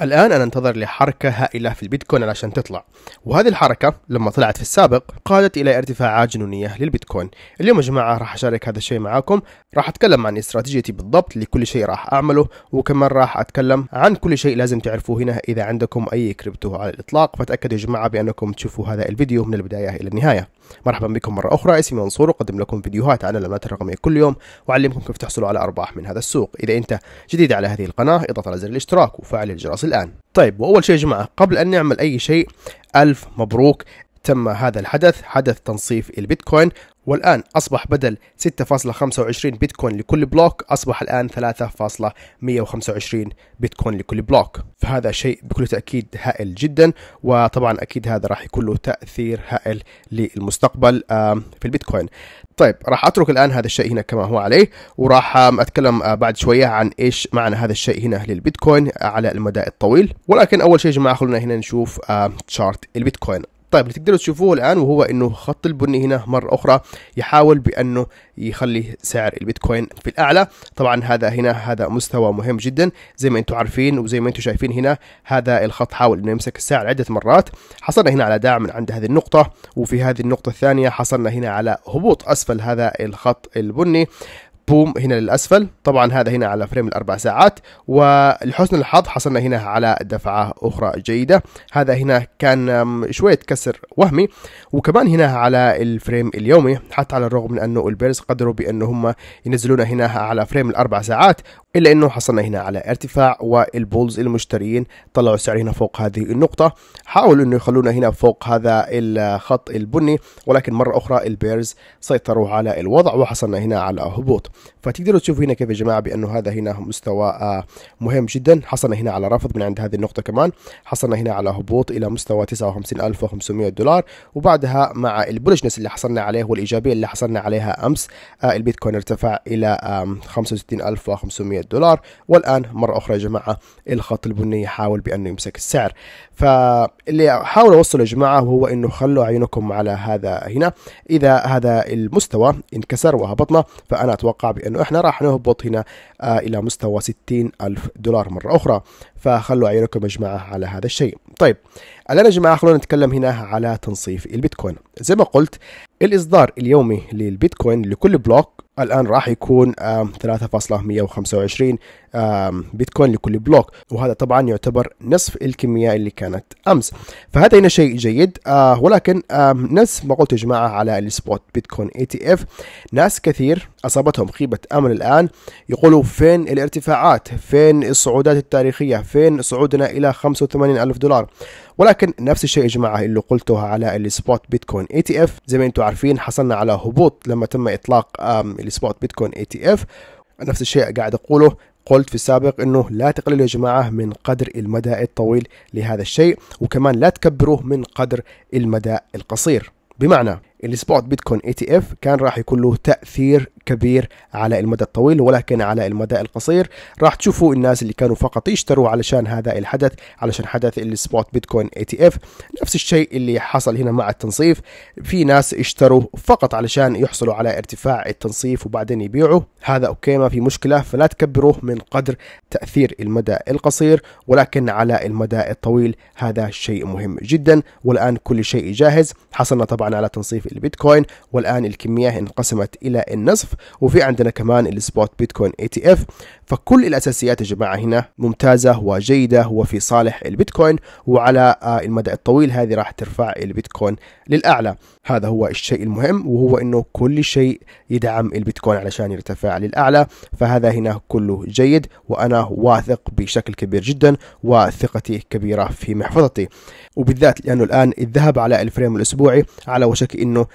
الآن أنا أنتظر لحركة هائلة في البيتكوين علشان تطلع وهذه الحركة لما طلعت في السابق قادت إلى ارتفاعات جنونية للبيتكوين اليوم يا جماعة راح أشارك هذا الشيء معاكم راح أتكلم عن استراتيجيتي بالضبط لكل شيء راح أعمله وكمان راح أتكلم عن كل شيء لازم تعرفوه هنا إذا عندكم أي كريبتو على الإطلاق فتأكدوا يا جماعة بأنكم تشوفوا هذا الفيديو من البداية إلى النهاية مرحبا بكم مرة أخرى اسمي منصور أقدم لكم فيديوهات عن العملات الرقمية كل يوم وأعلمكم كيف تحصلوا على أرباح من هذا السوق إذا أنت جديد على هذه القناة اضغط على زر الاشتراك وفعل الجرس الآن طيب وأول شيء يا جماعة قبل أن نعمل أي شيء ألف مبروك تم هذا الحدث حدث تنصيف البيتكوين والآن أصبح بدل 6.25 بيتكوين لكل بلوك أصبح الآن 3.125 بيتكوين لكل بلوك فهذا شيء بكل تأكيد هائل جدا وطبعا أكيد هذا راح يكون له تأثير هائل للمستقبل في البيتكوين طيب راح أترك الآن هذا الشيء هنا كما هو عليه وراح أتكلم آه، بعد شوية عن إيش معنى هذا الشيء هنا للبيتكوين آه، على المدى الطويل ولكن أول شيء يا جماعة خلونا هنا نشوف تشارت البيتكوين طيب اللي تقدروا تشوفوه الان وهو انه خط البني هنا مره اخرى يحاول بانه يخلي سعر البيتكوين في الاعلى طبعا هذا هنا هذا مستوى مهم جدا زي ما انتم عارفين وزي ما انتم شايفين هنا هذا الخط حاول انه يمسك السعر عده مرات حصلنا هنا على دعم عند هذه النقطه وفي هذه النقطه الثانيه حصلنا هنا على هبوط اسفل هذا الخط البني بوم هنا للأسفل طبعا هذا هنا على فريم الأربع ساعات ولحسن الحظ حصلنا هنا على دفعة أخرى جيدة هذا هنا كان شوية كسر وهمي وكمان هنا على الفريم اليومي حتى على الرغم من أنه البيرز قدروا بأنه هم ينزلون هنا على فريم الأربع ساعات إلا أنه حصلنا هنا على ارتفاع والبولز المشترين طلعوا السعر هنا فوق هذه النقطة حاولوا أنه يخلونا هنا فوق هذا الخط البني ولكن مرة أخرى البيرز سيطروا على الوضع وحصلنا هنا على هبوط فتقدروا تشوفوا هنا كيف يا جماعه بانه هذا هنا مستوى آه، مهم جدا حصلنا هنا على رفض من عند هذه النقطه كمان حصلنا هنا على هبوط الى مستوى 59500 دولار وبعدها مع البولشنس اللي حصلنا عليه والايجابيه اللي حصلنا عليها امس آه، البيتكوين ارتفع الى 65500 دولار والان مره اخرى يا جماعه الخط البني يحاول بانه يمسك السعر فاللي احاول اوصله يا جماعه هو انه خلوا عينكم على هذا هنا اذا هذا المستوى انكسر وهبطنا فانا اتوقع الرقابي بأنه احنا راح نهبط هنا آه الى مستوى 60 الف دولار مره اخرى فخلوا عيونكم يا جماعه على هذا الشيء طيب الان يا جماعه خلونا نتكلم هنا على تنصيف البيتكوين زي ما قلت الاصدار اليومي للبيتكوين لكل بلوك الان راح يكون 3.125 بيتكوين لكل بلوك وهذا طبعا يعتبر نصف الكميه اللي كانت امس فهذا هنا شيء جيد آه، ولكن نفس ما قلت يا جماعه على السبوت بيتكوين اي تي اف ناس كثير اصابتهم خيبه امل الان يقولوا فين الارتفاعات فين الصعودات التاريخيه فين صعودنا الى 85 الف دولار ولكن نفس الشيء يا جماعه اللي قلته على السبوت بيتكوين اي تي اف زي ما انتم عارفين حصلنا على هبوط لما تم اطلاق السبوت بيتكوين اي تي اف نفس الشيء قاعد اقوله قلت في السابق انه لا تقللوا يا جماعه من قدر المدى الطويل لهذا الشيء وكمان لا تكبروه من قدر المدى القصير بمعنى السبوت بيتكوين اي تي اف كان راح يكون له تاثير كبير على المدى الطويل ولكن على المدى القصير راح تشوفوا الناس اللي كانوا فقط يشتروا علشان هذا الحدث علشان حدث السبوت بيتكوين اي تي اف نفس الشيء اللي حصل هنا مع التنصيف في ناس اشتروا فقط علشان يحصلوا على ارتفاع التنصيف وبعدين يبيعوا هذا اوكي ما في مشكله فلا تكبروه من قدر تاثير المدى القصير ولكن على المدى الطويل هذا شيء مهم جدا والان كل شيء جاهز حصلنا طبعا على تنصيف البيتكوين والآن الكمية انقسمت إلى النصف وفي عندنا كمان السبوت بيتكوين اي تي اف فكل الأساسيات يا جماعة هنا ممتازة وجيدة وفي صالح البيتكوين وعلى آه، المدى الطويل هذه راح ترفع البيتكوين للأعلى هذا هو الشيء المهم وهو أنه كل شيء يدعم البيتكوين علشان يرتفع للأعلى فهذا هنا كله جيد وأنا واثق بشكل كبير جدا وثقتي كبيرة في محفظتي وبالذات لأنه الآن الذهب على الفريم الأسبوعي على وشك أنه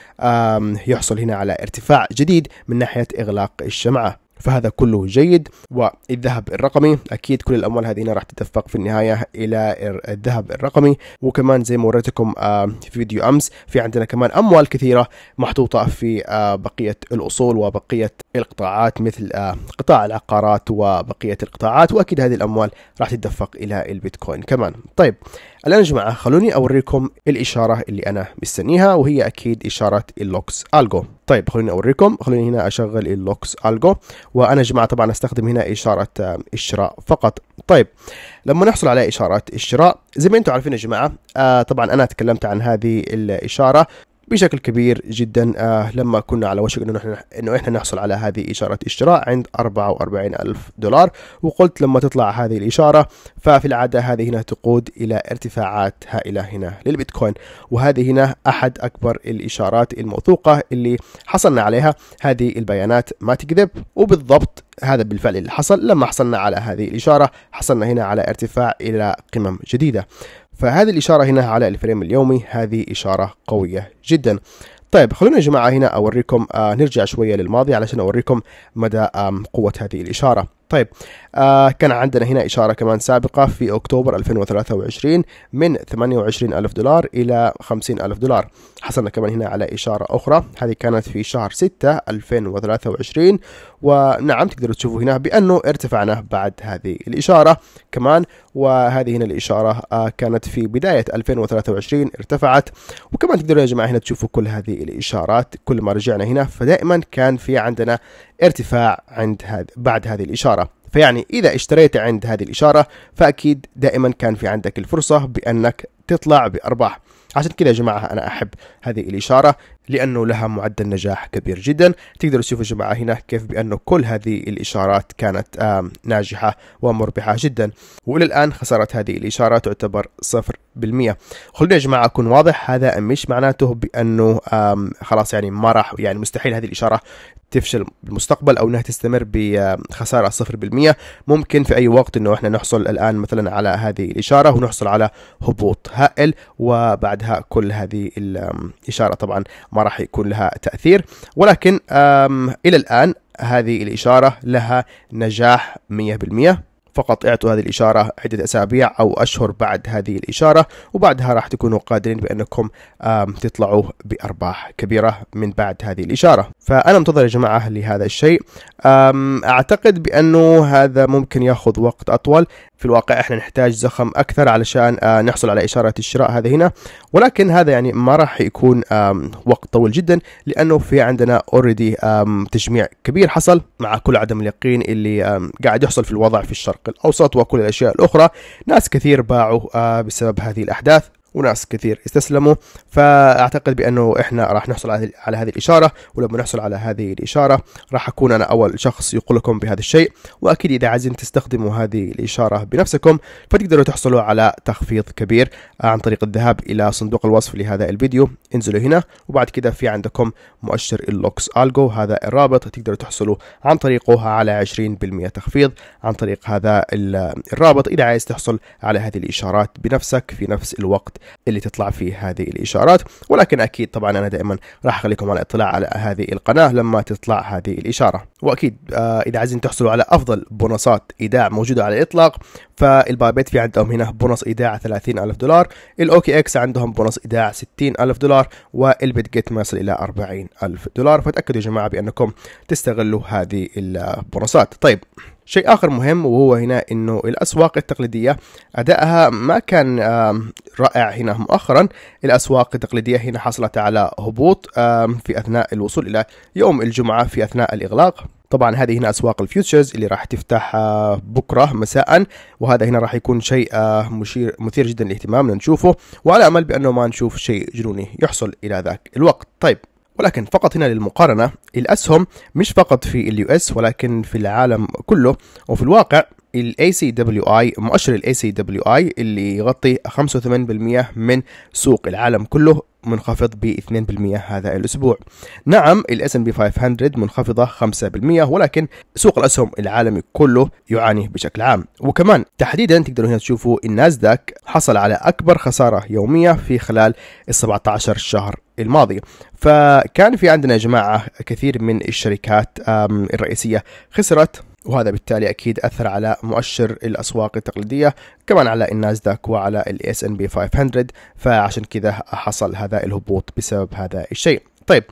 يحصل هنا على ارتفاع جديد من ناحية إغلاق الشمعة فهذا كله جيد والذهب الرقمي اكيد كل الاموال هذه هنا راح تتدفق في النهايه الى الذهب الرقمي وكمان زي ما وريتكم آه، في فيديو امس في عندنا كمان اموال كثيره محطوطه في آه، بقيه الاصول وبقيه القطاعات مثل آه، قطاع العقارات وبقيه القطاعات واكيد هذه الاموال راح تتدفق الى البيتكوين كمان طيب الآن يا جماعة خلوني أوريكم الإشارة اللي أنا مستنيها وهي أكيد إشارة اللوكس ألجو طيب خلوني أوريكم خلوني هنا أشغل اللوكس ألجو وأنا يا جماعة طبعا أستخدم هنا إشارة الشراء فقط طيب لما نحصل على إشارة الشراء زي ما أنتم عارفين يا جماعة آه طبعا أنا تكلمت عن هذه الإشارة بشكل كبير جدا آه لما كنا على وشك انه نحن انه احنا نحصل على هذه اشاره اشتراء عند 44 الف دولار وقلت لما تطلع هذه الاشاره ففي العاده هذه هنا تقود الى ارتفاعات هائله هنا للبيتكوين وهذه هنا احد اكبر الاشارات الموثوقه اللي حصلنا عليها هذه البيانات ما تكذب وبالضبط هذا بالفعل اللي حصل لما حصلنا على هذه الاشاره حصلنا هنا على ارتفاع الى قمم جديده فهذه الإشارة هنا على الفريم اليومي هذه إشارة قوية جدا طيب خلونا يا جماعة هنا أوريكم آه نرجع شوية للماضي علشان أوريكم مدى آه قوة هذه الإشارة طيب آه كان عندنا هنا إشارة كمان سابقة في أكتوبر 2023 من 28 ألف دولار إلى 50 ألف دولار حصلنا كمان هنا على إشارة أخرى هذه كانت في شهر 6 2023 ونعم تقدروا تشوفوا هنا بأنه ارتفعنا بعد هذه الإشارة كمان وهذه هنا الإشارة آه كانت في بداية 2023 ارتفعت وكمان تقدروا يا جماعة هنا تشوفوا كل هذه الإشارات كل ما رجعنا هنا فدائما كان في عندنا ارتفاع عند هذ بعد هذه الإشارة فيعني إذا اشتريت عند هذه الإشارة فأكيد دائما كان في عندك الفرصة بأنك تطلع بأرباح عشان كذا يا جماعة أنا أحب هذه الإشارة لأنه لها معدل نجاح كبير جدا تقدروا تشوفوا جماعة هنا كيف بأنه كل هذه الإشارات كانت ناجحة ومربحة جدا وإلى الآن خسارة هذه الإشارة تعتبر 0% خلونا يا جماعة أكون واضح هذا مش معناته بأنه خلاص يعني ما راح يعني مستحيل هذه الإشارة تفشل بالمستقبل او انها تستمر بخساره 0% ممكن في اي وقت انه احنا نحصل الان مثلا على هذه الاشاره ونحصل على هبوط هائل وبعدها كل هذه الاشاره طبعا ما راح يكون لها تأثير ولكن إلى الآن هذه الإشارة لها نجاح 100% فقط اعطوا هذه الإشارة عدة أسابيع أو أشهر بعد هذه الإشارة وبعدها راح تكونوا قادرين بأنكم تطلعوا بأرباح كبيرة من بعد هذه الإشارة فأنا منتظر يا جماعة لهذا الشيء أعتقد بأنه هذا ممكن يأخذ وقت أطول في الواقع احنا نحتاج زخم اكثر علشان آه، نحصل على اشاره الشراء هذا هنا ولكن هذا يعني ما راح يكون وقت طويل جدا لانه في عندنا اوريدي تجميع كبير حصل مع كل عدم اليقين اللي قاعد يحصل في الوضع في الشرق الشرق الأوسط وكل الأشياء الأخرى ناس كثير باعوا آه، بسبب هذه الأحداث وناس كثير استسلموا فاعتقد بانه احنا راح نحصل على هذه الاشاره ولما نحصل على هذه الاشاره راح اكون انا اول شخص يقول لكم بهذا الشيء واكيد اذا عايزين تستخدموا هذه الاشاره بنفسكم فتقدروا تحصلوا على تخفيض كبير عن طريق الذهاب الى صندوق الوصف لهذا الفيديو انزلوا هنا وبعد كده في عندكم مؤشر اللوكس الجو هذا الرابط تقدروا تحصلوا عن طريقه على 20% تخفيض عن طريق هذا الرابط اذا عايز تحصل على هذه الاشارات بنفسك في نفس الوقت اللي تطلع فيه هذه الإشارات ولكن أكيد طبعا أنا دائما راح أخليكم على اطلاع على هذه القناة لما تطلع هذه الإشارة وأكيد آه، إذا عايزين تحصلوا على أفضل بونصات إيداع موجودة على الإطلاق فالبايبيت في عندهم هنا بونص إيداع 30 ألف دولار الأوكي إكس عندهم بونص إيداع 60 ألف دولار والبيت جيت ما يصل إلى 40 ألف دولار فتأكدوا يا جماعة بأنكم تستغلوا هذه البونصات طيب شيء آخر مهم وهو هنا أنه الأسواق التقليدية أدائها ما كان رائع هنا مؤخرا الأسواق التقليدية هنا حصلت على هبوط في أثناء الوصول إلى يوم الجمعة في أثناء الإغلاق طبعا هذه هنا اسواق الفيوتشرز اللي راح تفتح آه، بكره مساء وهذا هنا راح يكون شيء آه، مشير مثير جدا للاهتمام نشوفه وعلى امل بانه ما نشوف شيء جنوني يحصل الى ذاك الوقت طيب ولكن فقط هنا للمقارنة الأسهم مش فقط في اليو اس ولكن في العالم كله وفي الواقع الاي سي دبليو اي مؤشر الاي سي دبليو اي اللي يغطي 85% من سوق العالم كله منخفض ب 2% هذا الاسبوع. نعم الاس S&P بي 500 منخفضه 5% ولكن سوق الاسهم العالمي كله يعاني بشكل عام، وكمان تحديدا تقدروا هنا تشوفوا النازداك حصل على اكبر خساره يوميه في خلال ال 17 شهر الماضي فكان في عندنا يا جماعة كثير من الشركات الرئيسية خسرت وهذا بالتالي أكيد أثر على مؤشر الأسواق التقليدية كمان على النازداك وعلى الاس ان بي 500 فعشان كذا حصل هذا الهبوط بسبب هذا الشيء طيب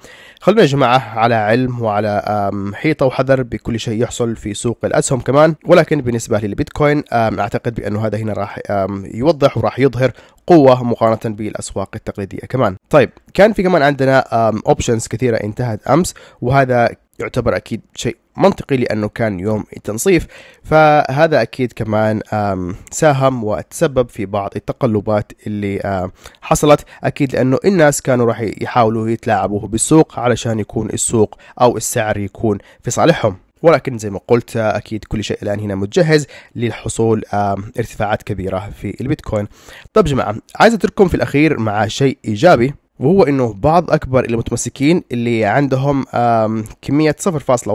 خلونا يا جماعة على علم وعلى حيطة وحذر بكل شيء يحصل في سوق الأسهم كمان ولكن بالنسبة للبيتكوين أعتقد بأنه هذا هنا راح يوضح وراح يظهر قوة مقارنة بالأسواق التقليدية كمان طيب كان في كمان عندنا أوبشنز كثيرة انتهت أمس وهذا يعتبر أكيد شيء منطقي لأنه كان يوم التنصيف فهذا أكيد كمان ساهم وتسبب في بعض التقلبات اللي حصلت أكيد لأنه الناس كانوا راح يحاولوا يتلاعبوا بالسوق علشان يكون السوق أو السعر يكون في صالحهم ولكن زي ما قلت اكيد كل شيء الان هنا متجهز للحصول ارتفاعات كبيره في البيتكوين. طب جماعه عايز اترككم في الاخير مع شيء ايجابي وهو انه بعض اكبر المتمسكين اللي عندهم كميه 0.1%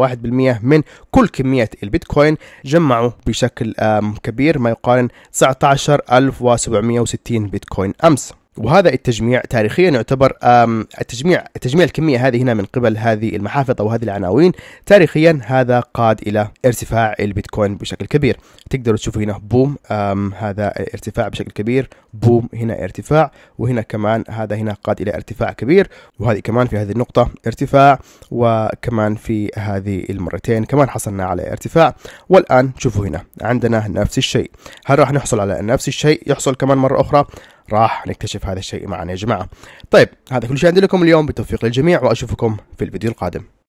من كل كميه البيتكوين جمعوا بشكل كبير ما يقارن 19760 بيتكوين امس وهذا التجميع تاريخيا يعتبر التجميع تجميع الكميه هذه هنا من قبل هذه المحافظ او هذه العناوين تاريخيا هذا قاد الى ارتفاع البيتكوين بشكل كبير تقدروا تشوفوا هنا بوم هذا ارتفاع بشكل كبير بوم هنا ارتفاع وهنا كمان هذا هنا قاد الى ارتفاع كبير وهذه كمان في هذه النقطه ارتفاع وكمان في هذه المرتين كمان حصلنا على ارتفاع والان شوفوا هنا عندنا نفس الشيء هل راح نحصل على نفس الشيء يحصل كمان مره اخرى راح نكتشف هذا الشيء معنا يا جماعه طيب هذا كل شيء عندي لكم اليوم بالتوفيق للجميع واشوفكم في الفيديو القادم